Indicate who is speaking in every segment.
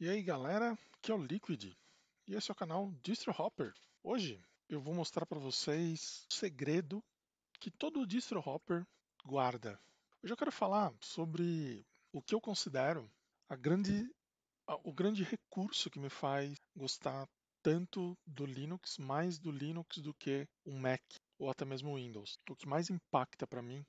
Speaker 1: E aí galera, que é o Liquid e esse é o canal Distro Hopper. Hoje eu vou mostrar para vocês o segredo que todo Distro Hopper guarda. Hoje eu quero falar sobre o que eu considero a grande, a, o grande recurso que me faz gostar tanto do Linux, mais do Linux do que o Mac ou até mesmo o Windows. O que mais impacta para mim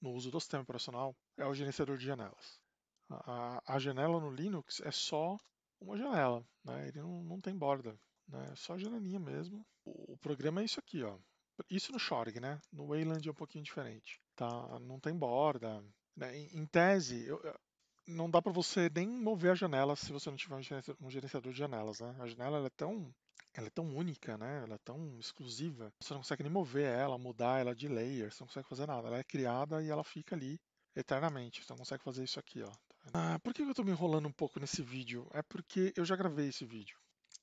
Speaker 1: no uso do sistema operacional é o gerenciador de janelas. A, a, janela no Linux é só uma janela, né? Ele não, não tem borda, né? É só janelinha mesmo. O, o, programa é isso aqui, ó. Isso no Shorg, né? No Wayland é um pouquinho diferente, tá? Não tem borda. Né? Em, em tese, eu, não dá para você nem mover a janela se você não tiver um gerenciador de janelas, né? A janela ela é tão ela é tão única, né? Ela é tão exclusiva. Você não consegue nem mover ela, mudar ela de layer, você não consegue fazer nada. Ela é criada e ela fica ali eternamente. Você não consegue fazer isso aqui, ó. Ah, por que eu estou me enrolando um pouco nesse vídeo? É porque eu já gravei esse vídeo.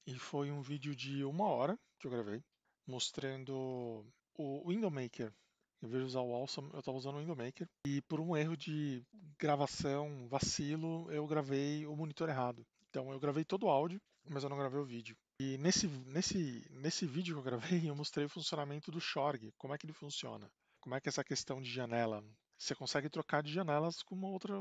Speaker 1: E foi um vídeo de uma hora que eu gravei, mostrando o Windowmaker. Em vez de usar o Awesome, eu estava usando o Windowmaker. E por um erro de gravação, vacilo, eu gravei o monitor errado. Então eu gravei todo o áudio, mas eu não gravei o vídeo. E nesse, nesse, nesse vídeo que eu gravei, eu mostrei o funcionamento do Shorg, como é que ele funciona. Como é que é essa questão de janela você consegue trocar de janelas com uma outra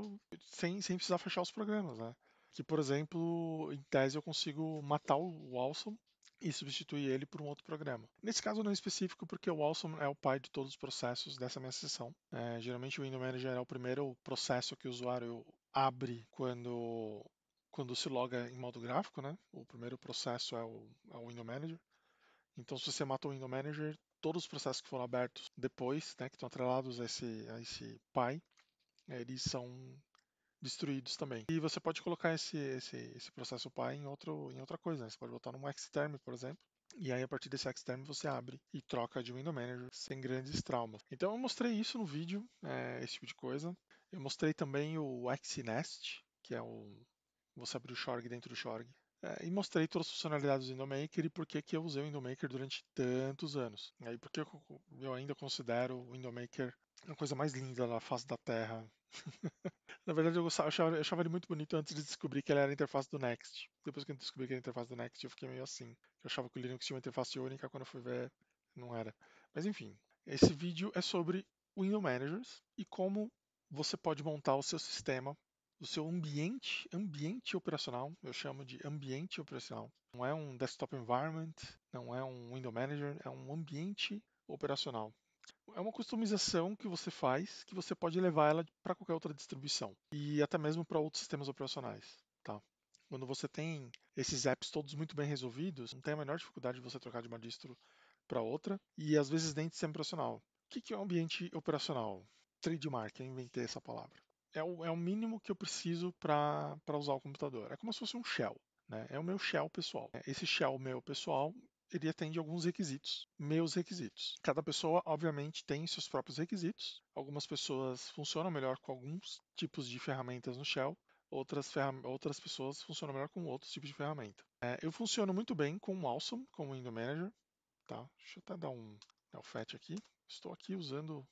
Speaker 1: sem, sem precisar fechar os programas, né? Que, por exemplo, em tese eu consigo matar o Awesome e substituir ele por um outro programa. Nesse caso não é específico porque o Awesome é o pai de todos os processos dessa minha sessão. É, geralmente o Window Manager é o primeiro processo que o usuário abre quando quando se loga em modo gráfico, né? O primeiro processo é o, é o Window Manager. Então, se você mata o Window Manager, todos os processos que foram abertos depois, né, que estão atrelados a esse, a esse pai, é, eles são destruídos também. E você pode colocar esse, esse, esse processo pai em, outro, em outra coisa. Né? Você pode botar num Xterm, por exemplo. E aí, a partir desse Xterm, você abre e troca de Window Manager sem grandes traumas. Então, eu mostrei isso no vídeo, é, esse tipo de coisa. Eu mostrei também o Xnest, que é o você abrir o Shorg dentro do Shorg é, e mostrei todas as funcionalidades do Windomaker e por que, que eu usei o Windomaker durante tantos anos. e por que eu, ainda considero o Windomaker a coisa mais linda na face da Terra. na verdade, eu, gostava, eu, achava, eu, achava, ele muito bonito antes de descobrir que ele era a interface do Next. Depois que eu descobri que era a interface do Next, eu fiquei meio assim. Eu achava que o Linux tinha uma interface única, quando eu fui ver, não era. Mas enfim, esse vídeo é sobre Window Managers e como você pode montar o seu sistema o seu ambiente, ambiente operacional, eu chamo de ambiente operacional. Não é um desktop environment, não é um window manager, é um ambiente operacional. É uma customização que você faz, que você pode levar ela para qualquer outra distribuição e até mesmo para outros sistemas operacionais, tá? Quando você tem esses apps todos muito bem resolvidos, não tem a menor dificuldade de você trocar de uma distro para outra e às vezes nem de sistema operacional. O que é um ambiente operacional? Trademark, eu inventei essa palavra é o, é o mínimo que eu preciso para usar o computador. É como se fosse um shell. Né? É o meu shell pessoal. Esse shell meu pessoal ele atende alguns requisitos, meus requisitos. Cada pessoa, obviamente, tem seus próprios requisitos. Algumas pessoas funcionam melhor com alguns tipos de ferramentas no Shell, outras, outras pessoas funcionam melhor com outros tipos de ferramenta. É, eu funciono muito bem com o Awesome, com o Window Manager. Tá, deixa eu até dar um, dar aqui. Estou aqui usando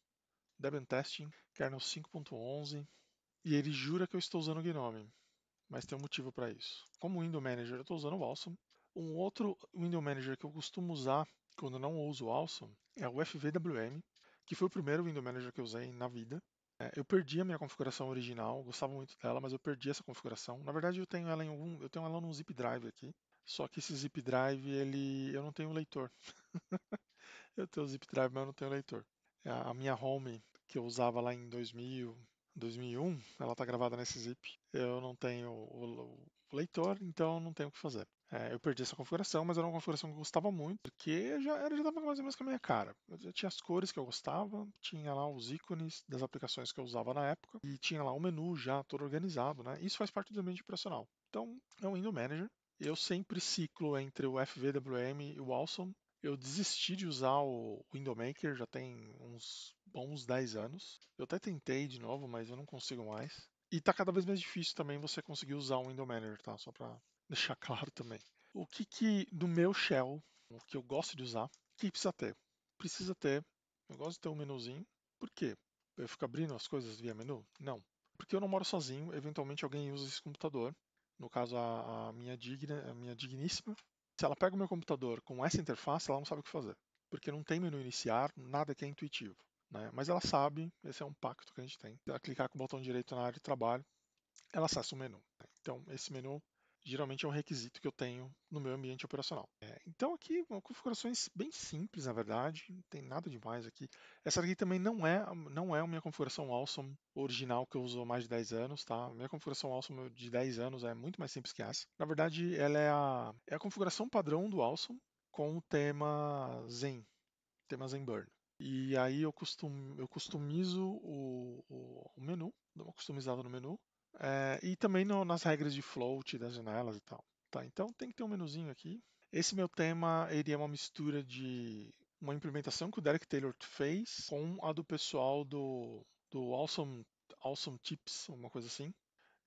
Speaker 1: Debian Testing, kernel 5.11. E ele jura que eu estou usando o Gnome, mas tem um motivo para isso. Como Window Manager eu estou usando o Awesome, Um outro Window Manager que eu costumo usar quando não uso o Awesome é o FVWM, que foi o primeiro Window Manager que eu usei na vida. É, eu perdi a minha configuração original, gostava muito dela, mas eu perdi essa configuração. Na verdade, eu tenho ela em algum, eu tenho ela num zip drive aqui. Só que esse zip drive, ele, eu não tenho leitor. eu tenho o zip drive, mas eu não tenho leitor. É, a minha home que eu usava lá em 2000, 2001, ela está gravada nesse zip. Eu não tenho o, o leitor, então não tenho o que fazer. É, eu perdi essa configuração, mas era uma configuração que eu gostava muito, porque já era já estava mais ou menos com a minha cara. Eu já tinha as cores que eu gostava, tinha lá os ícones das aplicações que eu usava na época, e tinha lá o menu já todo organizado, né? Isso faz parte do ambiente operacional. Então, é um Window Manager. Eu sempre ciclo entre o FVWM e o Awesome. Eu desisti de usar o Window Maker já tem uns bons 10 anos. Eu até tentei de novo, mas eu não consigo mais. E tá cada vez mais difícil também você conseguir usar o Window Manager, tá? Só para deixar claro também. O que que do meu shell, o que eu gosto de usar, o que precisa ter? Precisa ter, eu gosto de ter um menuzinho. Por quê? Eu fico abrindo as coisas via menu? Não. Porque eu não moro sozinho, eventualmente alguém usa esse computador. No caso, a, a minha digna, a minha digníssima. Se ela pega o meu computador com essa interface, ela não sabe o que fazer. Porque não tem menu iniciar, nada que é intuitivo. Né? Mas ela sabe, esse é um pacto que a gente tem. Ela clicar com o botão direito na área de trabalho, ela acessa o menu. Né? Então, esse menu geralmente é um requisito que eu tenho no meu ambiente operacional. É, então aqui, configurações bem simples, na verdade, não tem nada demais aqui. Essa aqui também não é, não é a minha configuração Awesome original que eu uso há mais de 10 anos, tá? Minha configuração Awesome de 10 anos é muito mais simples que essa. Na verdade, ela é a, é a configuração padrão do Awesome com o tema Zen, tema Zenburn. E aí eu, custom, eu customizo o, o, o menu, dou uma customizada no menu. É, e também no, nas regras de float, das janelas e tal. Tá, então tem que ter um menuzinho aqui. Esse meu tema ele é uma mistura de uma implementação que o Derek Taylor fez com a do pessoal do, do Awesome, awesome Tips, uma coisa assim,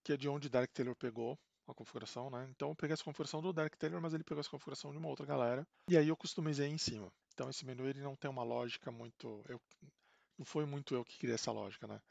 Speaker 1: que é de onde o Derek Taylor pegou a configuração, né? Então eu peguei essa configuração do Derek Taylor, mas ele pegou essa configuração de uma outra galera. E aí eu customizei em cima. Então esse menu ele não tem uma lógica muito. Eu, não foi muito eu que criei essa lógica, né?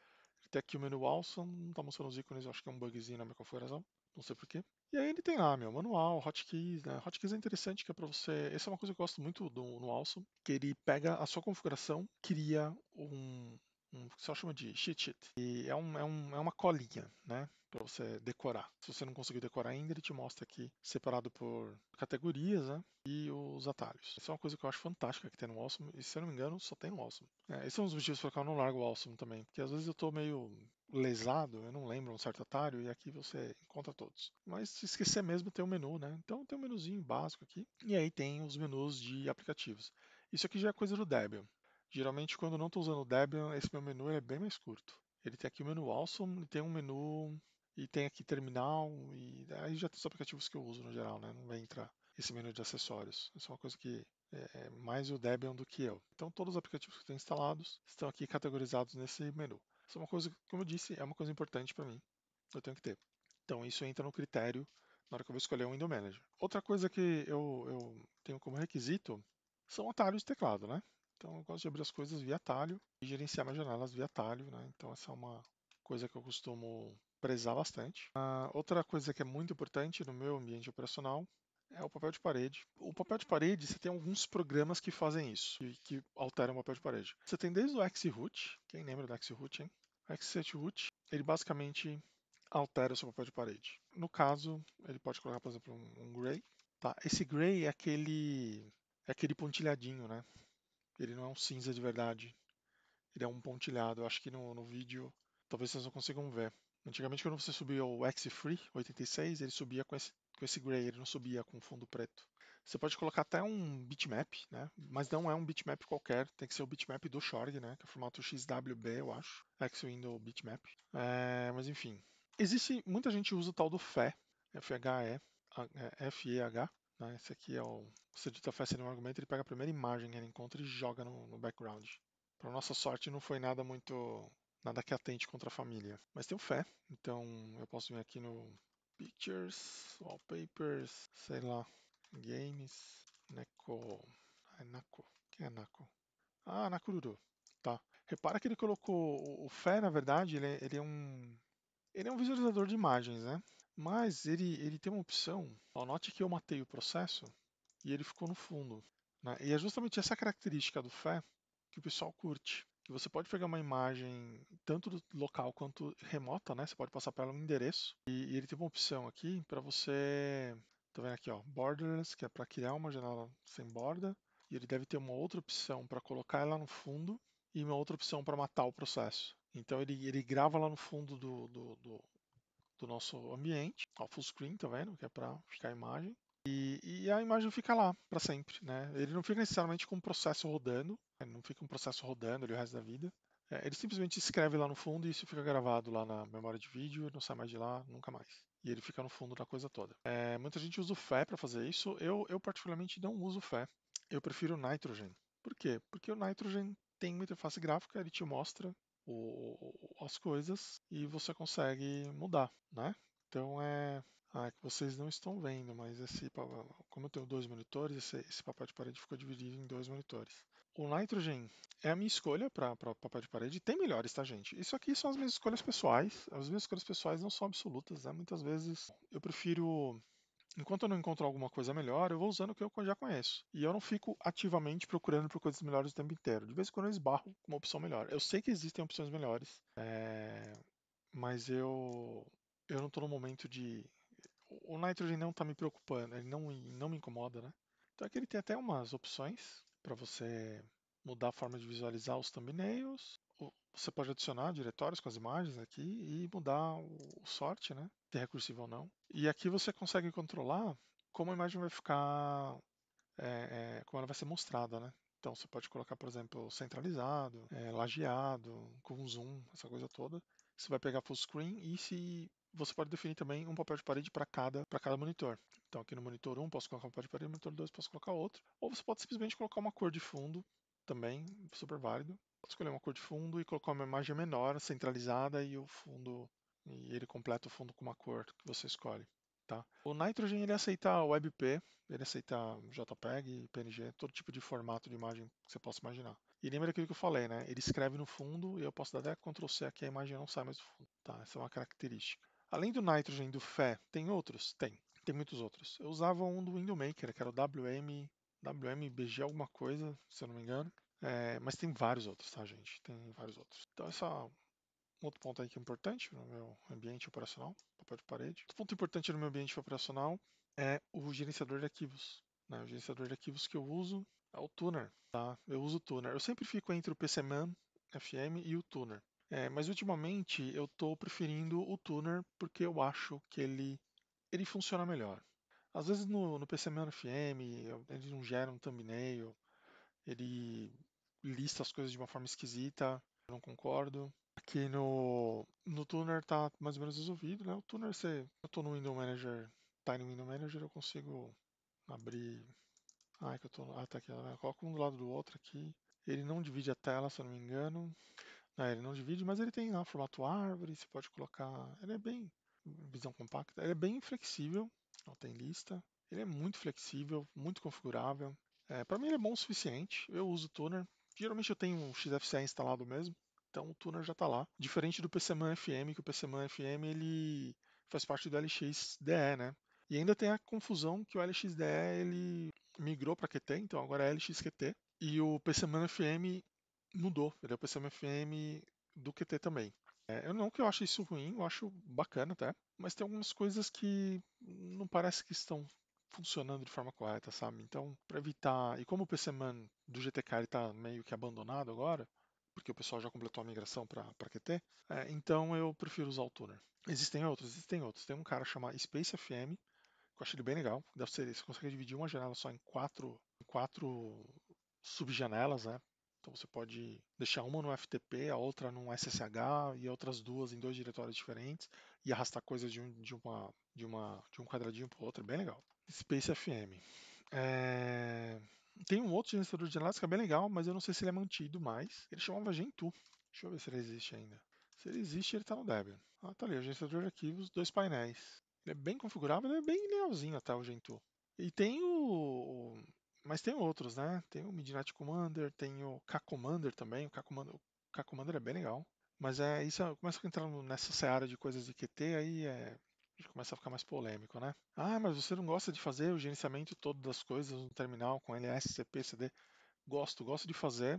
Speaker 1: Até aqui o menu Awesome não está mostrando os ícones, acho que é um bugzinho na minha configuração, não sei porquê. E aí ele tem lá, meu, manual, hotkeys, né? Hotkeys é interessante que é para você. Essa é uma coisa que eu gosto muito do, no Awesome, que ele pega a sua configuração, cria um. um que chama de cheat sheet. E é, um, é, um, é uma colinha, né? para você decorar. Se você não conseguiu decorar ainda, ele te mostra aqui separado por categorias né? e os atalhos. Isso é uma coisa que eu acho fantástica que tem no Awesome, e se eu não me engano, só tem no Awesome. É, esse é um dos motivos para que eu não largo o Awesome também, porque às vezes eu estou meio lesado, eu não lembro um certo atalho, e aqui você encontra todos. Mas se esquecer mesmo, tem um menu, né? Então tem um menuzinho básico aqui, e aí tem os menus de aplicativos. Isso aqui já é coisa do Debian. Geralmente, quando eu não estou usando o Debian, esse meu menu é bem mais curto. Ele tem aqui o menu Awesome e tem um menu e tem aqui terminal, e aí já tem os aplicativos que eu uso no geral, né? Não vai entrar esse menu de acessórios. Isso é uma coisa que é, é mais o Debian do que eu. Então todos os aplicativos que eu tenho instalados estão aqui categorizados nesse menu. Isso é uma coisa, como eu disse, é uma coisa importante para mim. Eu tenho que ter. Então isso entra no critério na hora que eu vou escolher um Window Manager. Outra coisa que eu, eu tenho como requisito são atalhos de teclado, né? Então eu gosto de abrir as coisas via atalho e gerenciar minhas janelas via atalho, né? Então essa é uma coisa que eu costumo prezar bastante. Uh, outra coisa que é muito importante no meu ambiente operacional é o papel de parede. O papel de parede, você tem alguns programas que fazem isso, que, que alteram o papel de parede. Você tem desde o Xroot, quem lembra do Xroot, hein? O Xroot, ele basicamente altera o seu papel de parede. No caso, ele pode colocar, por exemplo, um, um gray. Tá, esse gray é aquele, é aquele pontilhadinho, né? Ele não é um cinza de verdade. Ele é um pontilhado. Eu acho que no, no vídeo talvez vocês não consigam ver. Antigamente, quando você subia o X-Free 86, ele subia com esse, com esse gray, ele não subia com fundo preto. Você pode colocar até um bitmap, né? mas não é um bitmap qualquer, tem que ser o bitmap do Shorg, né? que é o formato XWB, eu acho, X-Window Bitmap. É, mas enfim, existe muita gente usa o tal do FE, F-H-E, F-E-H, né? esse aqui é o... Você digita FE no argumento, ele pega a primeira imagem que ele encontra e joga no, no background. Para nossa sorte, não foi nada muito nada que atente contra a família. Mas tenho fé, então eu posso vir aqui no Pictures, Wallpapers, sei lá, Games, Neko. É Nako. Quem é Nako? Ah, Nakururu. Tá. Repara que ele colocou o Fé, na verdade, ele é, ele é um ele é um visualizador de imagens, né? Mas ele, ele tem uma opção. Ó, note que eu matei o processo e ele ficou no fundo. Né? E é justamente essa característica do Fé que o pessoal curte que você pode pegar uma imagem tanto local quanto remota, né? Você pode passar para ela um endereço e, e ele tem uma opção aqui para você, tá vendo aqui, ó, borders, que é para criar uma janela sem borda, e ele deve ter uma outra opção para colocar ela no fundo e uma outra opção para matar o processo. Então ele, ele grava lá no fundo do, do, do, do nosso ambiente, ó, full screen, tá vendo? Que é para ficar a imagem. E, a imagem fica lá para sempre, né? Ele não fica necessariamente com um processo rodando, não fica um processo rodando ali o resto da vida. É, ele simplesmente escreve lá no fundo e isso fica gravado lá na memória de vídeo, não sai mais de lá nunca mais. E ele fica no fundo da coisa toda. É, muita gente usa o FE para fazer isso. Eu, eu particularmente não uso o FE. Eu prefiro o Nitrogen. Por quê? Porque o Nitrogen tem uma interface gráfica, ele te mostra o, as coisas e você consegue mudar, né? Então é ah, é que vocês não estão vendo, mas esse como eu tenho dois monitores, esse, esse papel de parede ficou dividido em dois monitores. O Nitrogen é a minha escolha para papel de parede. Tem melhores, tá, gente? Isso aqui são as minhas escolhas pessoais. As minhas escolhas pessoais não são absolutas, né? Muitas vezes eu prefiro enquanto eu não encontro alguma coisa melhor, eu vou usando o que eu já conheço. E eu não fico ativamente procurando por coisas melhores o tempo inteiro. De vez em quando eu esbarro com uma opção melhor. Eu sei que existem opções melhores, é... mas eu eu não estou no momento de o Nitrogen não está me preocupando, ele não, não me incomoda, né? Então aqui ele tem até umas opções para você mudar a forma de visualizar os thumbnails. Você pode adicionar diretórios com as imagens aqui e mudar o sorte, né? Se é recursivo ou não. E aqui você consegue controlar como a imagem vai ficar, é, é, como ela vai ser mostrada, né? Então você pode colocar, por exemplo, centralizado, é, lajeado, com zoom, essa coisa toda. Você vai pegar full screen e se você pode definir também um papel de parede para cada, cada monitor. Então aqui no monitor 1 posso colocar um papel de parede, no monitor 2 posso colocar outro. Ou você pode simplesmente colocar uma cor de fundo, também super válido. Pode escolher uma cor de fundo e colocar uma imagem menor, centralizada, e o fundo e ele completa o fundo com uma cor que você escolhe. Tá? O Nitrogen ele aceita WebP, ele aceita JPEG, PNG, todo tipo de formato de imagem que você possa imaginar. E lembra aquilo que eu falei, né? Ele escreve no fundo e eu posso dar até Ctrl C aqui, a imagem não sai mais do fundo. Tá? Essa é uma característica. Além do Nitrogen do Fé, tem outros? Tem, tem muitos outros. Eu usava um do Windowmaker, que era o WM, WMBG alguma coisa, se eu não me engano. É, mas tem vários outros, tá, gente? Tem vários outros. Então, esse é um outro ponto aí que é importante no meu ambiente operacional, papel de parede. Outro ponto importante no meu ambiente operacional é o gerenciador de arquivos. Né? O gerenciador de arquivos que eu uso é o Tuner, tá? Eu uso o Tuner. Eu sempre fico entre o PCMan FM e o Tuner. É, mas ultimamente eu estou preferindo o Tuner porque eu acho que ele, ele funciona melhor. Às vezes no, no PCMan FM ele não gera um thumbnail, ele lista as coisas de uma forma esquisita, eu não concordo. Aqui no, no Tuner está mais ou menos resolvido, né? O Tuner, se eu estou no Window Manager, Tiny tá Window Manager, eu consigo abrir... Ah, é que eu tô... Ah, tá aqui, né? Coloco um do lado do outro aqui. Ele não divide a tela, se eu não me engano. É, ele não divide, mas ele tem lá formato árvore, você pode colocar. Ele é bem. Visão compacta, ele é bem flexível, não tem lista. Ele é muito flexível, muito configurável. É, para mim ele é bom o suficiente. Eu uso o tuner. Geralmente eu tenho um XFCE instalado mesmo, então o tuner já está lá. Diferente do PCMan FM, que o PCMan FM ele faz parte do LXDE, né? E ainda tem a confusão que o LXDE ele migrou para QT, então agora é LXQT. E o PCMan FM mudou. Ele é o PCM FM do QT também. É, eu não que eu ache isso ruim, eu acho bacana até, tá? mas tem algumas coisas que não parece que estão funcionando de forma correta, sabe? Então, para evitar. E como o PCMan do GTK está meio que abandonado agora, porque o pessoal já completou a migração para QT, é, então eu prefiro usar o Tuner. Existem outros, existem outros. Tem um cara chamado Space FM, que eu achei ele bem legal. Deve ser, você consegue dividir uma janela só em quatro, quatro subjanelas, né? Então você pode deixar uma no FTP, a outra no SSH e outras duas em dois diretórios diferentes e arrastar coisas de, um, de, uma, de, uma, de um quadradinho para o outro. É bem legal. Space FM. É... Tem um outro gerenciador de dados que é bem legal, mas eu não sei se ele é mantido mais. Ele chamava Gentoo. Deixa eu ver se ele existe ainda. Se ele existe, ele está no Debian. Ah, tá ali, o gerenciador de arquivos, dois painéis. Ele é bem configurável, ele é bem legalzinho até o Gentoo. E tem o, mas tem outros, né? Tem o Midnight Commander, tem o K-Commander também. O K-Commander é bem legal. Mas é isso, é, começa a entrar nessa seara de coisas de QT, aí é, começa a ficar mais polêmico, né? Ah, mas você não gosta de fazer o gerenciamento todo das coisas no terminal com LS, CP, CD? Gosto, gosto de fazer.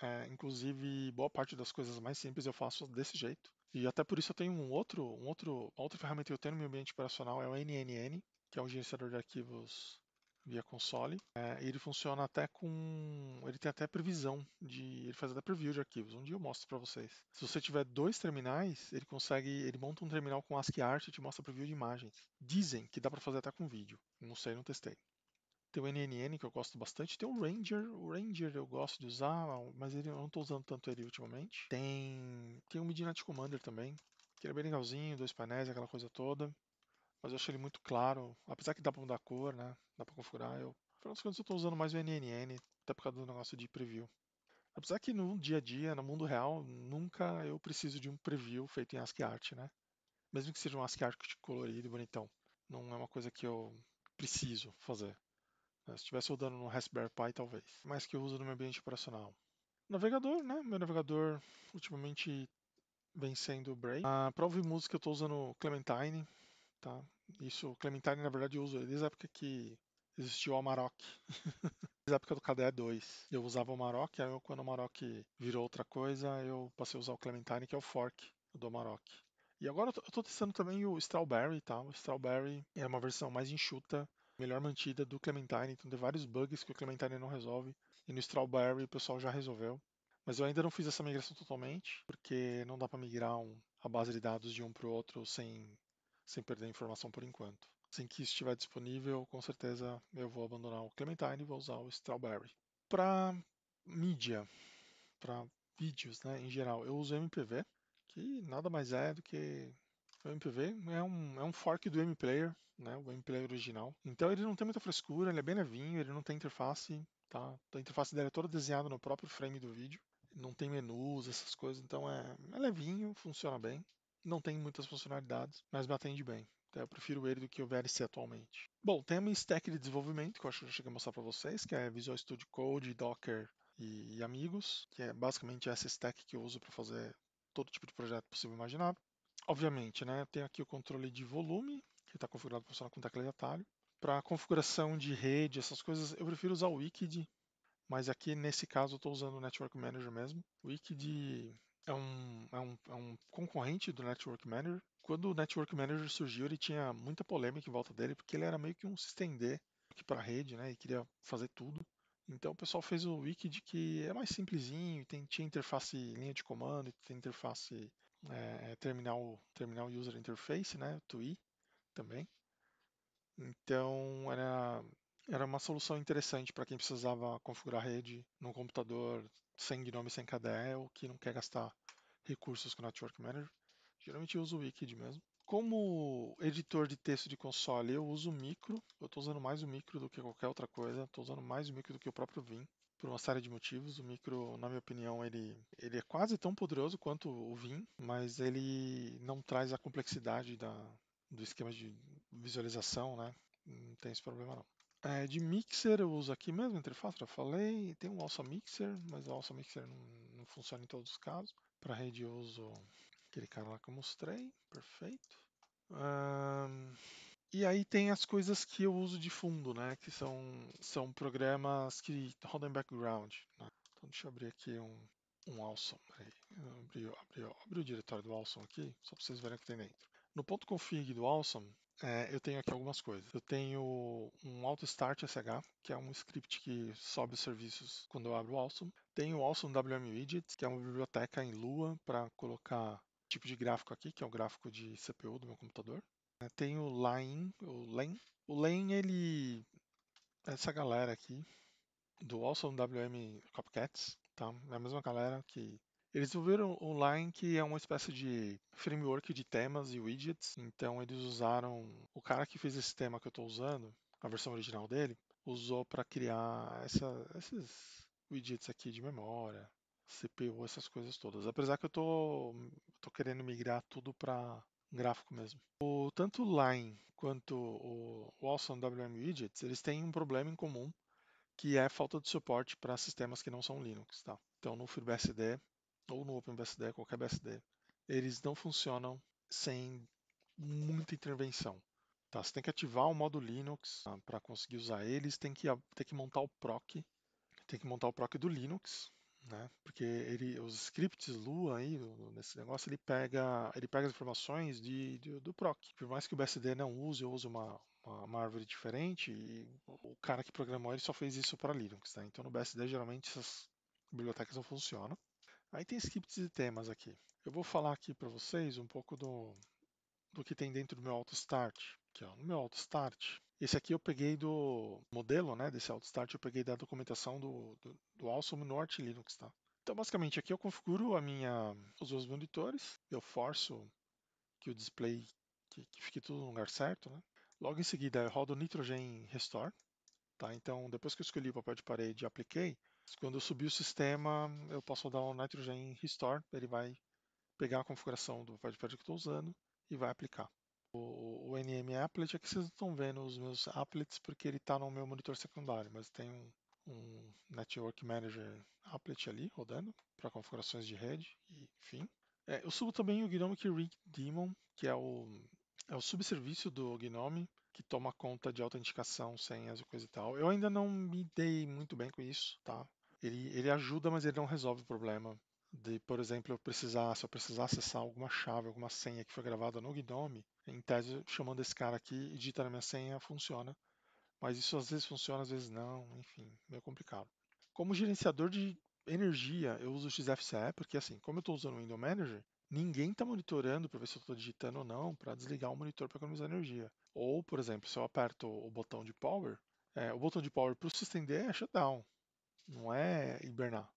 Speaker 1: É, inclusive, boa parte das coisas mais simples eu faço desse jeito. E até por isso eu tenho um outro, um outro, outra ferramenta que eu tenho no meu ambiente operacional, é o NNN, que é um gerenciador de arquivos via console. É, ele funciona até com. Ele tem até previsão de. Ele faz até preview de arquivos. Um dia eu mostro para vocês. Se você tiver dois terminais, ele consegue. Ele monta um terminal com ASCII art e te mostra preview de imagens. Dizem que dá para fazer até com vídeo. Não sei, não testei. Tem o NNN que eu gosto bastante. Tem o Ranger. O Ranger eu gosto de usar, mas ele, eu não estou usando tanto ele ultimamente. Tem, tem o Midnight Commander também, que é bem legalzinho, dois painéis, aquela coisa toda. Mas eu acho ele muito claro. Apesar que dá pra mudar a cor, né? Dá pra configurar. Eu, afinal menos contas, eu tô usando mais o NNN, até por causa do negócio de preview. Apesar que no dia a dia, no mundo real, nunca eu preciso de um preview feito em ASCII art, né? Mesmo que seja um ASCII art colorido e bonitão. Não é uma coisa que eu preciso fazer. Né? Se estivesse rodando no Raspberry Pi, talvez. Mas que eu uso no meu ambiente operacional. Navegador, né? Meu navegador ultimamente vem sendo o Brave. Ah, para ouvir música eu estou usando Clementine, Tá? Isso, Clementine, na verdade, eu uso desde a época que existiu o Amarok. desde a época do KDE 2. Eu usava o Amarok, aí eu, quando o Amarok virou outra coisa, eu passei a usar o Clementine, que é o fork do Amarok. E agora eu estou testando também o Strawberry, tá? O Strawberry é uma versão mais enxuta, melhor mantida do Clementine, então tem vários bugs que o Clementine não resolve. E no Strawberry o pessoal já resolveu. Mas eu ainda não fiz essa migração totalmente, porque não dá para migrar um, a base de dados de um para o outro sem sem perder a informação por enquanto. Assim que estiver disponível, com certeza eu vou abandonar o Clementine e vou usar o Strawberry. Para mídia, para vídeos né, em geral, eu uso o MPV, que nada mais é do que o MPV é um, é um fork do MPlayer, né, o MPlayer original. Então ele não tem muita frescura, ele é bem levinho, ele não tem interface, tá? A interface dele é toda desenhada no próprio frame do vídeo. Não tem menus, essas coisas, então é, é levinho, funciona bem. Não tem muitas funcionalidades, mas me atende bem. Eu prefiro ele do que o VLC atualmente. Bom, tem uma stack de desenvolvimento que eu acho que eu já cheguei a mostrar para vocês, que é Visual Studio Code, Docker e, e amigos, que é basicamente essa stack que eu uso para fazer todo tipo de projeto possível e imaginável. Obviamente, né, tem aqui o controle de volume, que está configurado para funcionar com tecla de atalho. Para configuração de rede, essas coisas, eu prefiro usar o Wikid, mas aqui nesse caso eu estou usando o Network Manager mesmo. O Wikid é um, é um, é um concorrente do Network Manager. Quando o Network Manager surgiu, ele tinha muita polêmica em volta dele, porque ele era meio que um se estender para a rede, né? E queria fazer tudo. Então o pessoal fez o Wikid que é mais simplesinho, tem, tinha interface linha de comando, tem interface é, é terminal, terminal User Interface, né? TUI também. Então era era uma solução interessante para quem precisava configurar a rede num computador sem GNOME, sem KDE, ou que não quer gastar recursos com o Network Manager. Geralmente eu uso o Wikid mesmo. Como editor de texto de console, eu uso o Micro. Eu estou usando mais o Micro do que qualquer outra coisa. Estou usando mais o Micro do que o próprio Vim, por uma série de motivos. O Micro, na minha opinião, ele, ele é quase tão poderoso quanto o Vim, mas ele não traz a complexidade da, do esquema de visualização, né? Não tem esse problema não. É, de mixer eu uso aqui mesmo, interface, já falei. Tem um awesome mixer, mas o awesome mixer não, não funciona em todos os casos. Para rede eu uso aquele cara lá que eu mostrei, perfeito. Um, e aí tem as coisas que eu uso de fundo, né? Que são, são programas que rodam background. Né? Então deixa eu abrir aqui um, um Awesome. Abri, abri, abri o diretório do Awesome aqui, só para vocês verem o que tem dentro. No ponto config do Awesome, é, eu tenho aqui algumas coisas. Eu tenho um auto start SH, que é um script que sobe os serviços quando eu abro o Awesome. Tenho o Awesome WM Widget, que é uma biblioteca em Lua para colocar tipo de gráfico aqui, que é o gráfico de CPU do meu computador. É, tenho o Line, o len O len ele... Essa galera aqui do Awesome WM Copcats, tá? É a mesma galera que eles desenvolveram o Line, que é uma espécie de framework de temas e widgets. Então, eles usaram. O cara que fez esse tema que eu estou usando, a versão original dele, usou para criar essa, esses widgets aqui de memória, CPU, essas coisas todas. Apesar que eu estou querendo migrar tudo para gráfico mesmo. O, tanto o Line quanto o, o Awesome WM Widgets, eles têm um problema em comum, que é a falta de suporte para sistemas que não são Linux. Tá? Então, no FreeBSD, ou no OpenBSD, qualquer BSD, eles não funcionam sem muita intervenção. Tá, você tem que ativar o modo Linux tá? para conseguir usar eles, tem que, tem que montar o proc, tem que montar o proc do Linux, né? Porque ele, os scripts Lua aí nesse negócio ele pega, ele pega as informações de, de do proc. Por mais que o BSD não use ou use uma, uma, uma árvore diferente, o cara que programou ele só fez isso para Linux, tá? Então no BSD geralmente essas bibliotecas não funcionam. Aí tem scripts e temas aqui. Eu vou falar aqui para vocês um pouco do, do que tem dentro do meu Auto Start. no é meu Auto Start, esse aqui eu peguei do modelo né, desse Start eu peguei da documentação do, do, do Awesome Norte Linux. Tá? Então, basicamente, aqui eu configuro a minha, os meus monitores, eu forço que o display que, que fique tudo no lugar certo. Né? Logo em seguida, eu rodo o Nitrogen Restore. Tá? Então, depois que eu escolhi o papel de parede e apliquei, quando eu subir o sistema, eu posso dar um Nitrogen Restore, ele vai pegar a configuração do Firefox que estou usando e vai aplicar. O, o NM Applet é que vocês não estão vendo os meus applets porque ele está no meu monitor secundário, mas tem um, um Network Manager Applet ali rodando para configurações de rede e enfim. É, eu subo também o Gnomic Ring Daemon, que é o, é o subserviço do Gnome que toma conta de autenticação, senhas e coisa e tal. Eu ainda não me dei muito bem com isso, tá? Ele, ele ajuda, mas ele não resolve o problema de, por exemplo, eu precisar, se eu precisar acessar alguma chave, alguma senha que foi gravada no GNOME, em tese, chamando esse cara aqui e digitar a minha senha, funciona. Mas isso às vezes funciona, às vezes não, enfim, meio complicado. Como gerenciador de energia, eu uso o XFCE, porque assim, como eu estou usando o Window Manager, ninguém está monitorando para ver se eu estou digitando ou não, para desligar o monitor para economizar energia. Ou, por exemplo, se eu aperto o botão de Power, é, o botão de Power para o SystemD é shutdown, não é hibernar.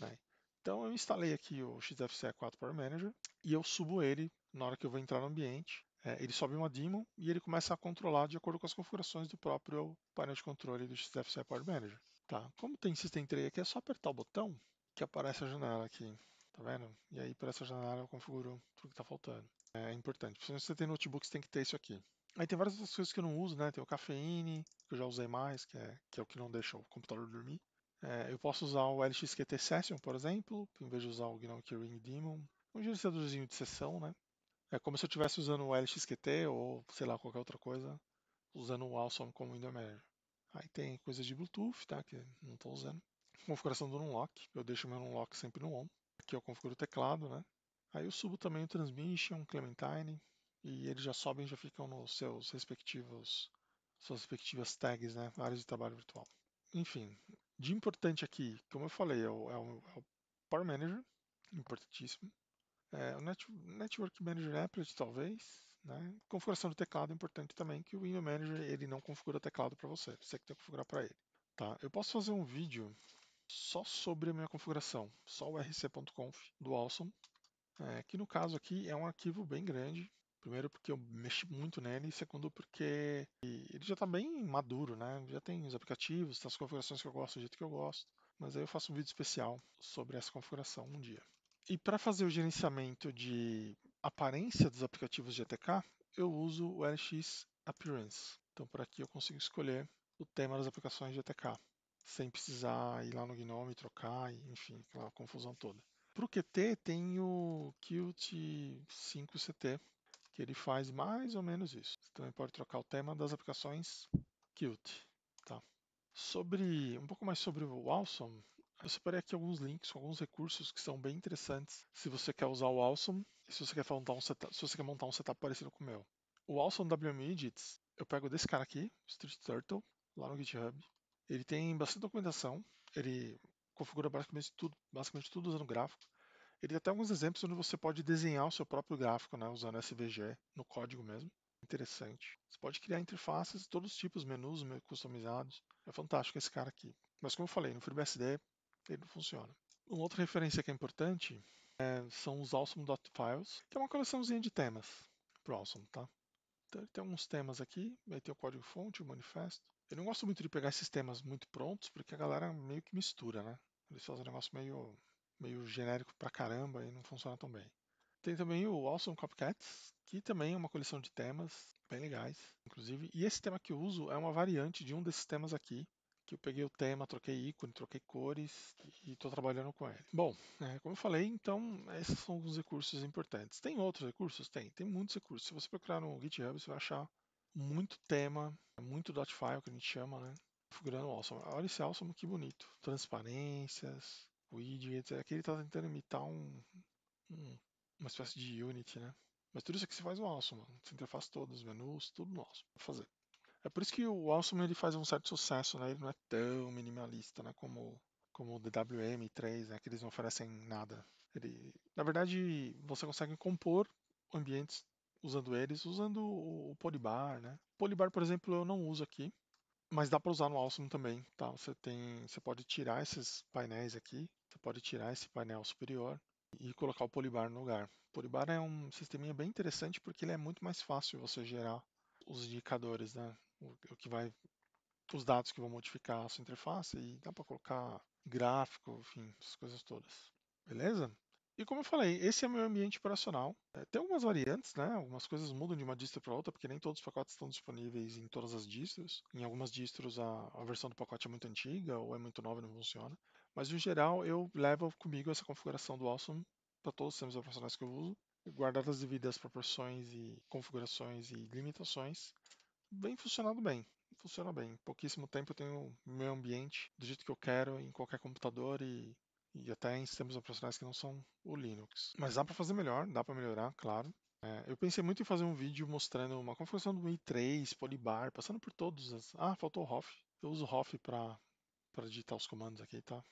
Speaker 1: Né? Então eu instalei aqui o XFCE 4 Power Manager e eu subo ele na hora que eu vou entrar no ambiente. É, ele sobe uma daemon e ele começa a controlar de acordo com as configurações do próprio painel de controle do XFCE Power Manager. Tá, como tem System Tray aqui, é só apertar o botão que aparece a janela aqui. Tá vendo? E aí, para essa janela, eu configuro tudo que está faltando. É importante. se você tem notebook, você tem que ter isso aqui. Aí tem várias outras coisas que eu não uso, né? Tem o cafeíne, que eu já usei mais, que é, que é o que não deixa o computador dormir. É, eu posso usar o LXQT Session, por exemplo, em vez de usar o GNOME Keyring Daemon. Um gerenciadorzinho de sessão, né? É como se eu estivesse usando o LXQT ou, sei lá, qualquer outra coisa, usando o Awesome como window manager. Aí tem coisa de Bluetooth, tá? Que não estou usando. Configuração do unlock. Eu deixo meu unlock sempre no on. Aqui eu configuro o teclado, né? Aí eu subo também o Transmission, Clementine, e eles já sobem e já ficam nos seus respectivos, suas respectivas tags, né? Áreas de trabalho virtual. Enfim, de importante aqui, como eu falei, é o, é o, é o Power Manager, importantíssimo. É, o Net, Network Manager Applet, talvez. Né? Configuração do teclado é importante também, que o Window Manager ele não configura teclado para você, você que tem que configurar para ele. Tá, eu posso fazer um vídeo só sobre a minha configuração, só o rc.conf do Awesome, é, que no caso aqui é um arquivo bem grande, Primeiro porque eu mexi muito nele, e segundo porque ele já está bem maduro, né? Já tem os aplicativos, tem as configurações que eu gosto, do jeito que eu gosto. Mas aí eu faço um vídeo especial sobre essa configuração um dia. E para fazer o gerenciamento de aparência dos aplicativos GTK, eu uso o LX Appearance. Então por aqui eu consigo escolher o tema das aplicações GTK, sem precisar ir lá no GNOME trocar, enfim, aquela confusão toda. Para o QT tem o Qt 5CT, que ele faz mais ou menos isso. Você também pode trocar o tema das aplicações Qt. Tá? Sobre um pouco mais sobre o Awesome, eu separei aqui alguns links com alguns recursos que são bem interessantes se você quer usar o Awesome e se você quer montar um setup, se você quer montar um setup parecido com o meu. O Awesome WMidgets, eu pego desse cara aqui, Street Turtle, lá no GitHub. Ele tem bastante documentação, ele configura basicamente tudo, basicamente tudo usando gráfico. Ele tem até alguns exemplos onde você pode desenhar o seu próprio gráfico, né, usando SVG no código mesmo. Interessante. Você pode criar interfaces de todos os tipos, menus customizados. É fantástico esse cara aqui. Mas como eu falei, no FreeBSD ele não funciona. Uma outra referência que é importante é, são os awesome.files, que é uma coleçãozinha de temas pro awesome, tá? Então ele tem alguns temas aqui, tem o código fonte, o manifesto. Eu não gosto muito de pegar esses temas muito prontos, porque a galera meio que mistura, né? Eles fazem um negócio meio meio genérico pra caramba e não funciona tão bem. Tem também o Awesome Copycats, que também é uma coleção de temas bem legais, inclusive. E esse tema que eu uso é uma variante de um desses temas aqui, que eu peguei o tema, troquei ícone, troquei cores e estou trabalhando com ele. Bom, é, como eu falei, então esses são alguns recursos importantes. Tem outros recursos? Tem, tem muitos recursos. Se você procurar no GitHub, você vai achar muito tema, muito .file que a gente chama, né? Configurando o Awesome. Olha esse Awesome, que bonito. Transparências, Squid, etc. É que ele tá tentando imitar um, um, uma espécie de Unity, né? Mas tudo isso aqui você faz no Awesome, mano. Você interface todos os menus, tudo nosso pra fazer. É por isso que o Awesome ele faz um certo sucesso, né? Ele não é tão minimalista, né? Como, como o DWM3, né? Que eles não oferecem nada. Ele, na verdade, você consegue compor ambientes usando eles, usando o Polybar, né? Polybar, por exemplo, eu não uso aqui, mas dá para usar no Awesome também, tá? Você tem, você pode tirar esses painéis aqui você pode tirar esse painel superior e colocar o Polybar no lugar. O Polybar é um sisteminha bem interessante porque ele é muito mais fácil você gerar os indicadores, né? o que vai os dados que vão modificar a sua interface e dá para colocar gráfico, enfim, essas coisas todas. Beleza? E como eu falei, esse é meu ambiente operacional. É, tem algumas variantes, né? Algumas coisas mudam de uma distro para outra, porque nem todos os pacotes estão disponíveis em todas as distros. Em algumas distros a, a versão do pacote é muito antiga ou é muito nova e não funciona. Mas, em geral, eu levo comigo essa configuração do Awesome para todos os sistemas operacionais que eu uso, guardadas as devidas proporções e configurações e limitações, vem funcionando bem. Funciona bem. Em pouquíssimo tempo eu tenho meu ambiente do jeito que eu quero em qualquer computador e, e até em sistemas operacionais que não são o Linux. Mas dá para fazer melhor, dá para melhorar, claro. É, eu pensei muito em fazer um vídeo mostrando uma configuração do i3, Polybar, passando por todos. As... Ah, faltou o Hoff. Eu uso o Hoff para digitar os comandos aqui, tá?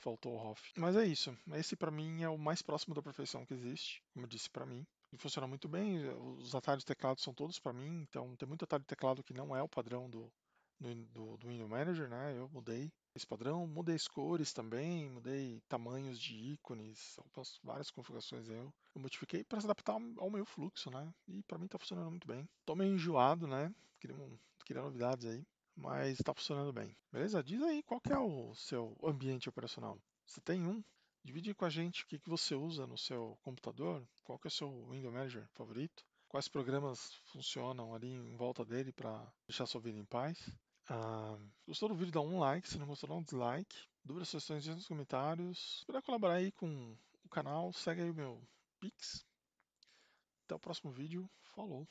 Speaker 1: faltou o Hoff. Mas é isso. Esse para mim é o mais próximo da perfeição que existe, como eu disse para mim. E funciona muito bem. Os atalhos de teclado são todos para mim, então tem muito atalho de teclado que não é o padrão do, do, do, do Windows Manager, né? Eu mudei esse padrão, mudei as cores também, mudei tamanhos de ícones, várias configurações eu, eu modifiquei para se adaptar ao meu fluxo, né? E para mim tá funcionando muito bem. Tô meio enjoado, né? Queria, um, queria novidades aí mas está funcionando bem. Beleza? Diz aí qual é o seu ambiente operacional. Você tem um? Divide com a gente o que, que você usa no seu computador, qual que é o seu Window Manager favorito, quais programas funcionam ali em volta dele para deixar sua vida em paz. Ah, gostou do vídeo? Dá um like, se não gostou, dá um dislike. Dúvidas, sugestões, nos comentários. Para colaborar aí com o canal, segue aí o meu Pix. Até o próximo vídeo. Falou!